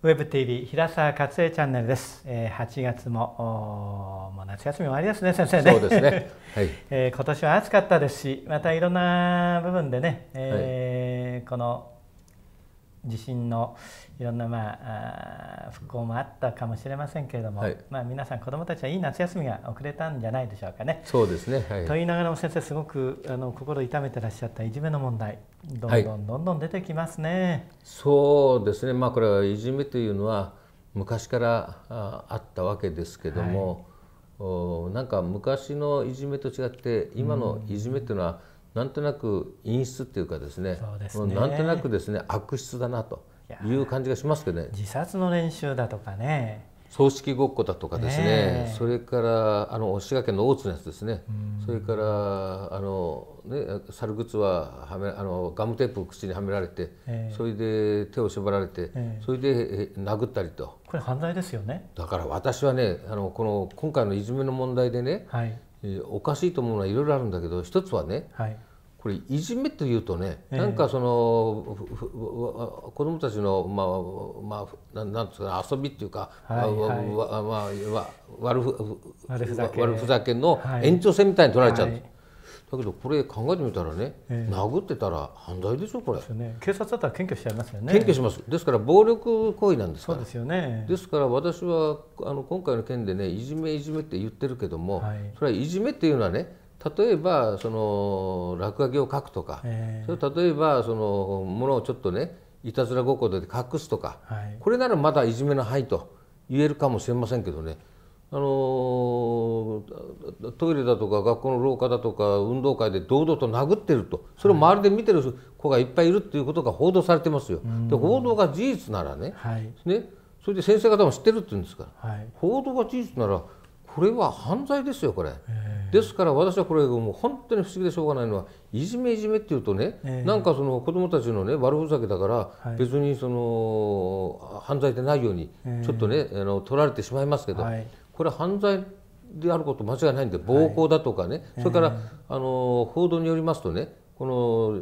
ウェブ t v 平沢克恵チャンネルです、えー、8月もおもう夏休み終わりですね先生ねそうですね、はい えー、今年は暑かったですしまたいろんな部分でね、えー、はい、この地震のいろんな、まあ、あ復興もあったかもしれませんけれども、はい、まあ、皆さん子どもたちはいい夏休みが遅れたんじゃないでしょうかね。そうですね、はい、と言いながらも先生すごくあの心痛めてらっしゃったいじめの問題どんどんどんどん出てきますね。はい、そうですね、まあ、これはいじめというのは昔からあったわけですけども、はい、おなんか昔のいじめと違って今のいじめというのは、うんなんとなく陰湿っていうかですねですねなんとなくですね悪質だなという感じがしますけどね自殺の練習だとかね葬式ごっこだとかですね、ね、それからあの滋賀県の大津のやつですね、それからあの、ね、猿靴ははめあのガムテープを口にはめられて、えー、それで手を縛られて、えー、それで殴ったりとこれ犯罪ですよねだから私はねあのこの今回のいじめの問題でね、はい、おかしいと思うのはいろいろあるんだけど一つはね、はい、これいじめというとね、えー、なんかその子どもたちのまあまあなんなんつうか遊びっていうか、はいはい、まあ悪ふ悪ふざけ悪ふざけの延長線みたいに取られちゃうんです。はいだけどこれ考えてみたらね、えー、殴ってたら犯罪でしょこれ、ね、警察だったら検挙しちゃいますよね検挙しますですから暴力行為なんですからそうですよねですから私はあの今回の件でねいじめいじめって言ってるけども、はい、それはいじめっていうのはね例えばその落書きを書くとか、えー、それ例えばそのものをちょっとねいたずら心で隠すとか、はい、これならまだいじめの範囲と言えるかもしれませんけどねあのトイレだとか学校の廊下だとか運動会で堂々と殴ってるとそれを周りで見てる子がいっぱいいるっていうことが報道されてますよ。で報道が事実ならねはい、ねそれで先生方も知ってるって言うんですから、はい、報道が事実ならこれは犯罪ですよこれ。えーですから私はこれもう本当に不思議でしょうがないのはいじめいじめっていうとね、えー、なんかその子どもたちの、ね、悪ふざけだから別にその犯罪でないようにちょっとね、あの取られてしまいますけど、これ犯罪であること間違いないんで暴行だとかね、それから、あの報道によりますとねこの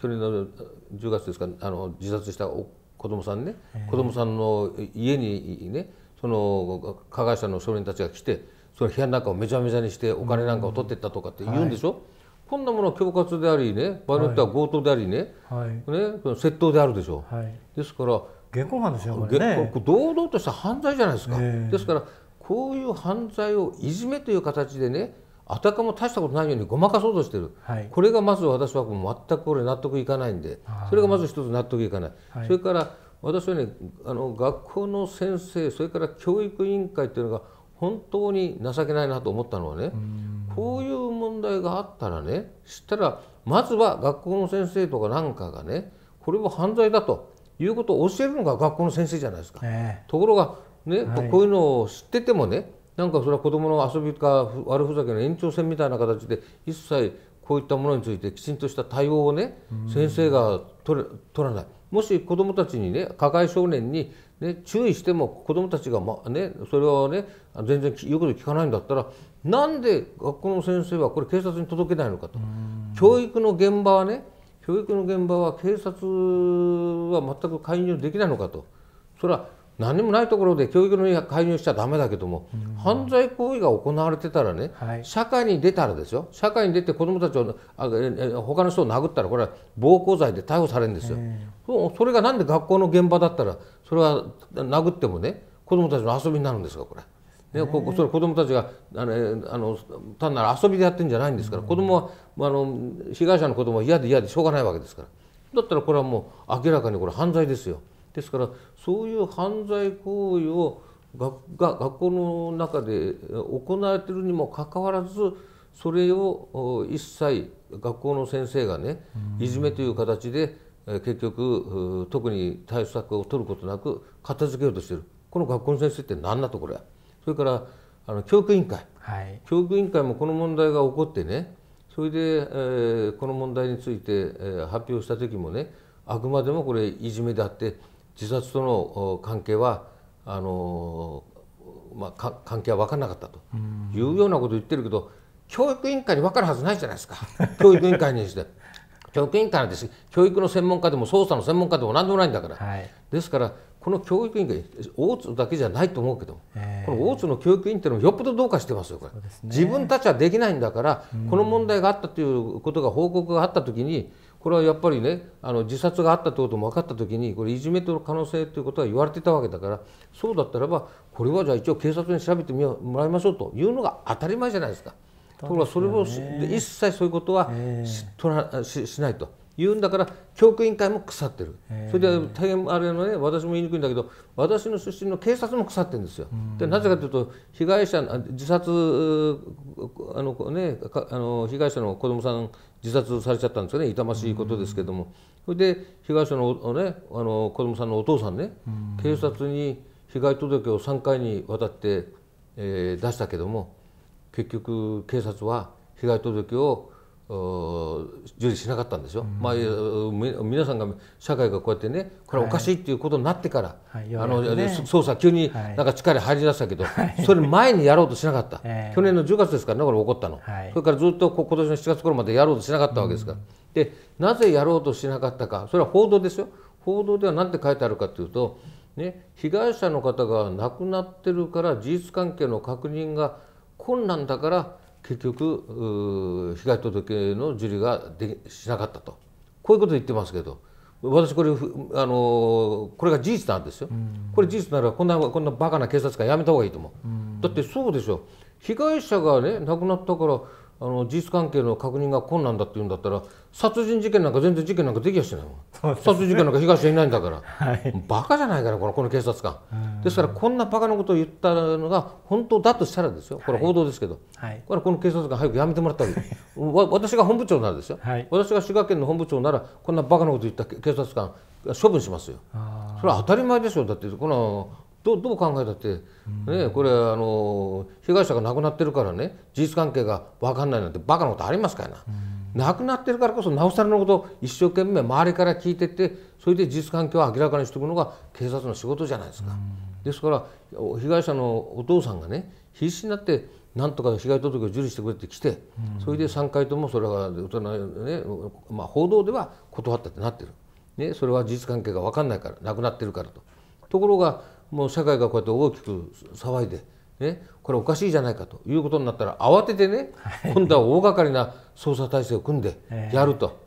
去年の10月ですかあの自殺した子どもさんね、えー、子どもさんの家にねその加害者の少年たちが来てそれ部屋の中をめちゃめちゃにしてお金なんかを取ってったとかって言うんでしょ、はい、こんなものは恐喝でありね場合によっては強盗でありね,、はい、ね窃盗であるでしょ、はい、ですから現行犯ですよね堂々とした犯罪じゃないですか、えー、ですからこういう犯罪をいじめという形でねあたかも大したことないようにごまかそうとしてる、はい、これがまず私は全くこれ納得いかないんでそれがまず一つ納得いかない、はい、それから私はねあの学校の先生それから教育委員会っていうのが本当に情けないなと思ったのはねこういう問題があったらねしたらまずは学校の先生とかなんかがねこれは犯罪だということを教えるのが学校の先生じゃないですか。えー、ところがね、はい、こういうのを知っててもねなんかそれは子どもの遊びか悪ふざけの延長線みたいな形で一切こういったものについてきちんとした対応をね、先生が取れ取らない。もし子どもたちにね加害少年に、ね、注意しても子どもたちが、まね、それはね全然言うこと聞かないんだったらなんで学校の先生はこれ警察に届けないのかと。教育の現場はね教育の現場は警察は全く介入できないのかと。それは何にもないところで教育の介入しちゃだめだけども、うん、犯罪行為が行われてたらね、はい、社会に出たらですよ社会に出て子どもたちをあ他の人を殴ったらこれは暴行罪で逮捕されるんですよ。それがなんで学校の現場だったらそれは殴ってもね子どもたちの遊びになるんですかこれ。ね、こそれ子どもたちがあのあの単なる遊びでやってるんじゃないんですから、うん、子どもはあの被害者の子どもは嫌で嫌でしょうがないわけですからだったらこれはもう明らかにこれ犯罪ですよ。ですからそういう犯罪行為を学が学校の中で行われているにもかかわらずそれを一切学校の先生がねいじめという形で結局特に対策を取ることなく片付けようとしているこの学校の先生って何だとこれそれからあの教育委員会、はい、教育委員会もこの問題が起こってねそれで、えー、この問題について、えー、発表した時もねあくまでもこれいじめであって自殺との関係はあの、まあ、関係は分からなかったというようなことを言ってるけど教育委員会に分かるはずないじゃないですか 教育委員会にして。教育委員会なんです教育の専門家でも捜査の専門家でも何でもないんだから、はい、ですからこの教育委員会大津だけじゃないと思うけど、えー、この大津の教育委員っていうのもよっぽどどうかしてますよこれ、ね、自分たちはできないんだから、うん、この問題があったということが報告があった時にこれはやっぱりねあの自殺があったということも分かった時にこれいじめとの可能性ということは言われてたわけだからそうだったらばこれはじゃあ一応警察に調べてもらいましょうというのが当たり前じゃないですか。ところがそれを一切そういうことはし取らししないと。言うんだから教育委員会も腐ってるそれで大変あれのね私も言いにくいんだけど私の出身の警察も腐ってるんですよ。でなぜかというと被害者自殺あの、ね、あの被害者の子供さん自殺されちゃったんですよね痛ましいことですけども、それで被害者の,、ね、あの子供さんのお父さんね、警察に被害届を3回にわたって、えー、出したけども結局警察は被害届を受理しなかったんですよ、うん、まあ、皆さんが社会がこうやってねこれはおかしいっていうことになってから、はい、あの、捜査急になんか力入りだしたけど、はい、それ前にやろうとしなかった、えー、去年の10月ですからねこれ起こったの、はい、それからずっと今年の7月頃までやろうとしなかったわけですから、うん、でなぜやろうとしなかったかそれは報道ですよ報道では何て書いてあるかというと、ね、被害者の方が亡くなってるから事実関係の確認が困難だから結局被害届の受理がでしなかったとこういうこと言ってますけど私これあのこれが事実なんですよ、うん、これ事実ならこんなこんなバカな警察官やめた方がいいと思う、うん、だってそうでしょ被害者がね亡くなったからあの事実関係の確認が困難だって言うんだったら殺人事件なんか全然事件なんかできやしないもん、ね、殺人事件なんか被害者いないんだから、はい、バカじゃないからこのこの警察官ですからこんなバカなことを言ったのが本当だとしたらですよこれ報道ですけど、はい、これこの警察官早くやめてもらったり 私が本部長ならですよ、はい、私が滋賀県の本部長ならこんなバカなこと言った警察官処分しますよそれは当たり前でしょだってこのどどう考えたって、ね、これあの被害者が亡くなってるからね事実関係が分かんないなんてバカなことありますからな、亡くなってるからこそなおさらのことを一生懸命周りから聞いてってそれで事実関係を明らかにしていくのが警察の仕事じゃないですか。ですから被害者のお父さんがね必死になってなんとか被害届を受理してくれって来て、それで3回ともそれが大人、ねまあ、報道では断ったってなってる、ね、それは事実関係が分かんないから亡くなってるからと。ところがもう社会がこうやって大きく騒いで、ね、これおかしいじゃないかということになったら慌ててね、今度は大掛かりな捜査体制を組んでやると、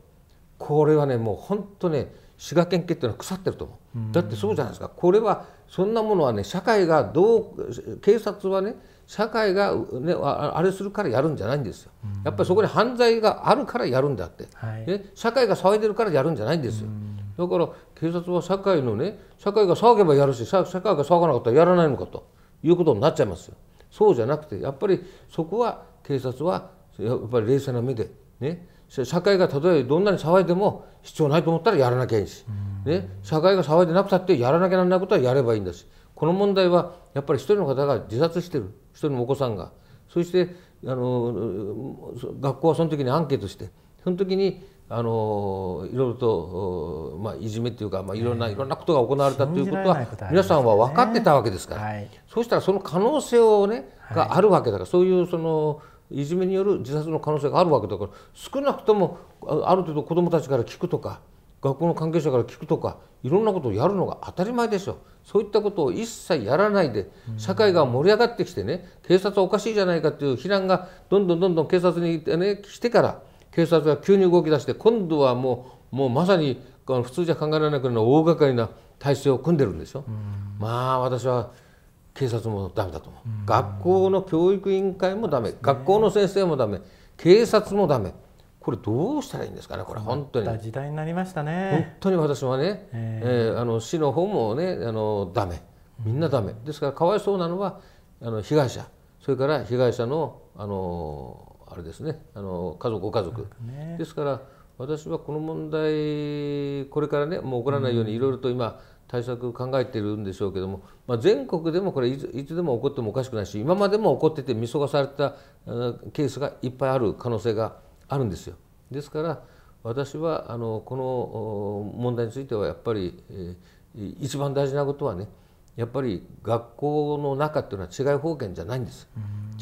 これはねもう本当ね滋賀県警っていうのは腐ってると思うだってそうじゃないですかこれはそんなものはね社会がどう警察はね社会が、ね、あれするからやるんじゃないんですよ、やっぱりそこに犯罪があるからやるんだって、ね、社会が騒いでるからやるんじゃないんですよ。だから警察は社会のね社会が騒げばやるし社会が騒がなかったらやらないのかということになっちゃいますよ。そうじゃなくてやっぱりそこは警察はやっぱり冷静な目でね社会がたとえどんなに騒いでも必要ないと思ったらやらなきゃいいし、ね、社会が騒いでなくたってやらなきゃならないことはやればいいんだしこの問題はやっぱり一人の方が自殺してる一人のお子さんがそしてあの学校はその時にアンケートしてその時にあのいろいろと、まあ、いじめというか、まあ、いろんな、いろんなことが行われたということは、皆さんは分かってたわけですから、そうしたらその可能性を、ね、があるわけだから、そういうそのいじめによる自殺の可能性があるわけだから少なくともある程度子どもたちから聞くとか学校の関係者から聞くとかいろんなことをやるのが当たり前でしょそういったことを一切やらないで社会が盛り上がってきてね警察はおかしいじゃないかという非難がどんどんどんどん警察に、ね、来てから。警察が急に動き出して今度はもうもうまさに普通じゃ考えられないくらいの大掛かりな体制を組んでるんですよ。まあ私は警察もダメだと思う、う学校の教育委員会もダメ、ね、学校の先生もダメ警察もダメこれどうしたらいいんですかねこれ本当に時代になりましたね本当に私はね、えー、えー、あの市の方もねあのダメみんなダメですからかわいそうなのはあの被害者それから被害者のあのあれですねあの家族ご家族、ね、ですから私はこの問題これからねもう起こらないようにいろいろと今対策考えてるんでしょうけども、まあ、全国でもこれいついつでも起こってもおかしくないし今までも起こってて見過ごされたケースがいっぱいある可能性があるんですよ。ですから私はあのこの問題についてはやっぱり、えー、一番大事なことはねやっぱり学校の中っていうのは違い保険じゃないんです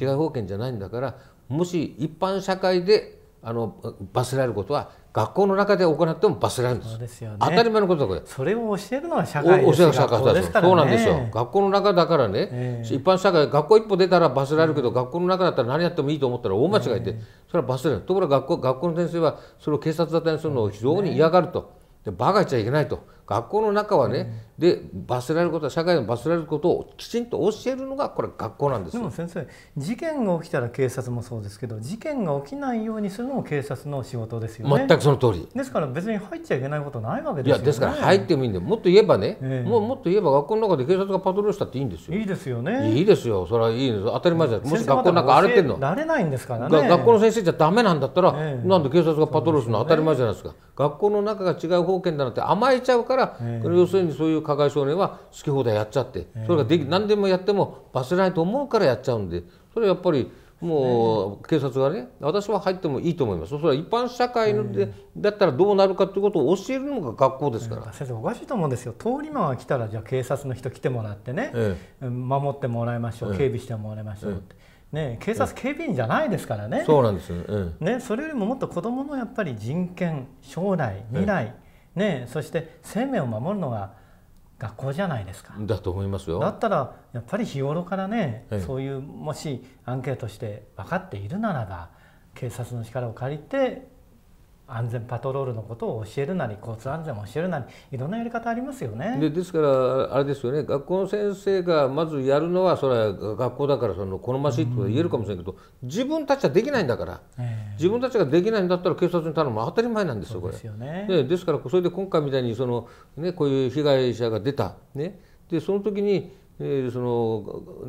違い保険じゃないんだからもし一般社会であの罰せられることは学校の中で行っても罰せられるんですですよ、ね、当たり前のことだこれそれを教えるのは社会です教え社会です、ね、そうなんですよ学校の中だからね、えー、一般社会学校一歩出たら罰せられるけど、うん、学校の中だったら何やってもいいと思ったら大間違いで、えー、それは罰せられるところが学校学校の先生はそれを警察だったりするのを非常に嫌がると、でバカ言っちゃいけないと学校の中はね、うん、で罰せられることは社会の罰せられることをきちんと教えるのがこれ学校なんですでも先生事件が起きたら警察もそうですけど事件が起きないようにするのも警察の仕事ですよね全くその通りですから別に入っちゃいけないことないわけですよねいやですから入ってもいいんでもっと言えばね、えー、もうもっと言えば学校の中で警察がパトロールしたっていいんですよいいですよねいいですよそれはいいです当たり前じゃん、えもし学校なんか荒れてるのなれないんですからね学校の先生じゃダメなんだったら、えー、なんで警察がパトロールするの当たり前じゃないですか、ね、学校の中が違う方権だなんて甘えちゃうから、要するにそういう加害少年は好き放題やっちゃって、それができ何でもやっても罰せないと思うからやっちゃうんでそれはやっぱりもう警察がね私は入ってもいいと思いますそれは一般社会のだったらどうなるかということを教えるのが学校ですから、先生おかしいと思うんですよ通り魔が来たらじゃあ警察の人来てもらってね、守ってもらいましょう、警備してもらいましょうって。ね、警察警備員じゃないですからね、そうなんですよ、ね、それよりももっと子どものやっぱり人権、将来、未来、ね、そして生命を守るのが学校じゃないですかだと思いますよだったらやっぱり日頃からね、ええ、そういうもしアンケートして分かっているならば警察の力を借りて安全パトロールのことを教えるなり交通安全を教えるなりいろんなやり方ありますよねでですからあれですよね学校の先生がまずやるのはそれは学校だからその好ましいってことは言えるかもしれないけど、うん、自分たちはできないんだから、えー、自分たちができないんだったら警察に頼むのは当たり前なんですよこれですよ、ね、でですからそれで今回みたいにその、ね、こういう被害者が出た、ね、でその時に、えー、そ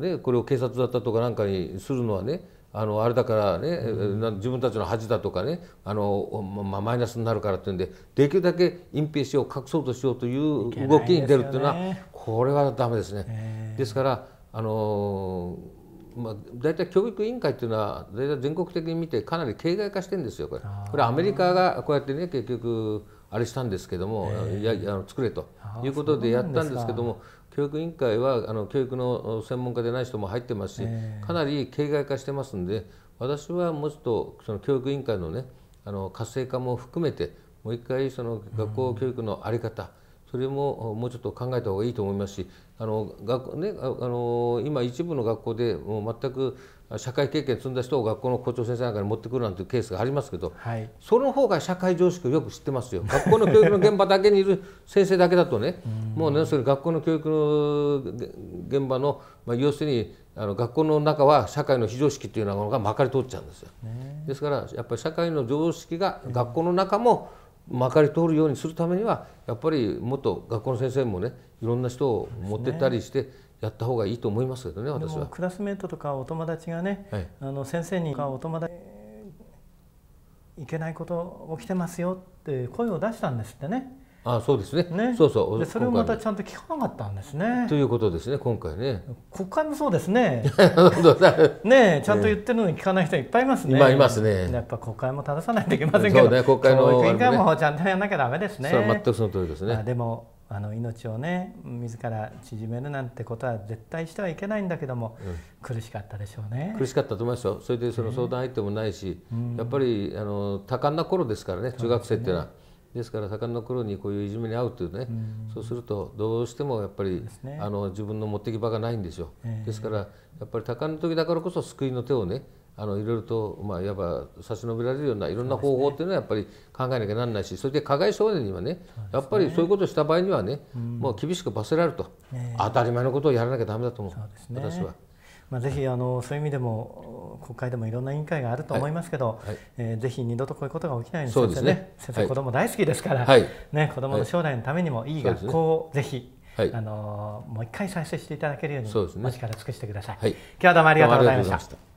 のね、これを警察だったとかなんかにするのはねあのあれだからね、うん、自分たちの恥だとかねあの、まあ、マイナスになるからっていうんでできるだけ隠蔽しよう隠そうとしようという動きに出るっていうのは、ね、これはダメですね。ですからあのまあ、大体教育委員会というのは大体全国的に見てかなり形骸化してるんですよこれ。これアメリカがこうやってね結局あれしたんですけども、いやあの作れということでやったんですけども教育委員会はあの教育の専門家でない人も入ってますし、かなり形骸化してますんで私はもうちょっとその教育委員会のねあの活性化も含めてもう一回その学校教育の在り方、それももうちょっと考えた方がいいと思いますしあの学、ね、あの今一部の学校でもう全く社会経験積んだ人を学校の校長先生なんかに持ってくるなんていうケースがありますけど、はい、その方が社会常識をよく知ってますよ 学校の教育の現場だけにいる先生だけだとねもうねそれ学校の教育の現場の、まあ、要するにあの学校の中は社会の非常識というようなものがまかり通っちゃうんですよ。ね、ですからやっぱり社会の常識が学校の中もまかり通るようにするためにはやっぱり元学校の先生もねいろんな人を持ってったりして。やった方がいいと思いますけどね私はクラスメートとかお友達がね、はい、あの先生にお友達いけないこと起きてますよって声を出したんですってねあそうですね、ね、そうそうでそれをまたちゃんと聞かなかったんですねということですね今回ね国会もそうですね ねちゃんと言ってるのに聞かない人いっぱいいますね今いますねやっぱ国会も正さないといけませんけど、ね、国会の、ね、教育委員会もちゃんとやらなきゃダメですねそれは全くその通りですねでもあの命をね自ら縮めるなんてことは絶対してはいけないんだけども、うん、苦しかったでしょうね苦しかったと思いますよそれでその相談相手もないし、えー、やっぱりあの多感な頃ですからね中学生っていうのは。ですから多感の頃にこういういじめに遭うというね、うそうするとどうしてもやっぱり、ね、あの自分の持ってき場がないんですよ、えー、ですからやっぱり多感の時だからこそ救いの手をねあのいろいろと、まあ、やっぱ差し伸べられるようないろんな方法っていうのはやっぱり考えなきゃなんないしそれで加害少年にはねやっぱりそういうことをした場合にはね、うん、もう厳しく罰せられると、ね、当たり前のことをやらなきゃだめだと思う、ね、私は。まあ、ぜひあのそういう意味でも国会でもいろんな委員会があると思いますけど、はいはい、えー、ぜひ二度とこういうことが起きないように先生ね、ね、先生、子供大好きですから、はい、ね、子供の将来のためにもいい学校をぜひ、はい、あのもう一回再生していただけるように、うね、お力尽くしてください、今日はどうもありがとうございました。